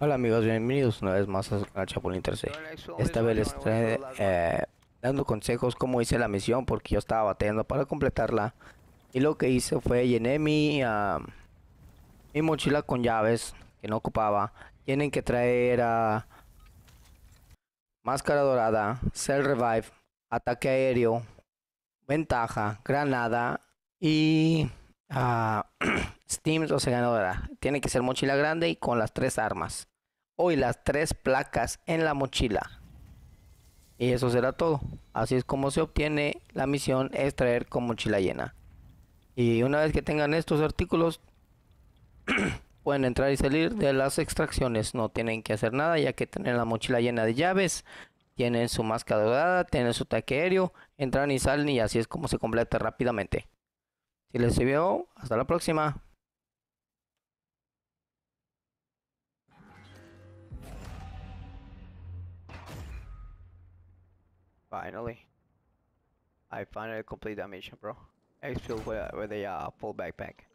Hola amigos, bienvenidos una vez más a canal Esta vez les trae eh, dando consejos cómo hice la misión porque yo estaba bateando para completarla. Y lo que hice fue llené mi, mi mochila con llaves que no ocupaba. Tienen que traer ah, máscara dorada, cell revive, ataque aéreo, ventaja, granada y ah, Steam se ganadora. Tiene que ser mochila grande y con las tres armas. Hoy las tres placas en la mochila. Y eso será todo. Así es como se obtiene la misión extraer con mochila llena. Y una vez que tengan estos artículos, pueden entrar y salir de las extracciones. No tienen que hacer nada ya que tienen la mochila llena de llaves, tienen su máscara dorada, tienen su taque aéreo, entran y salen y así es como se completa rápidamente. Si les sirvió, hasta la próxima. Finally. I finally complete that mission, bro. I with, with a uh, full backpack.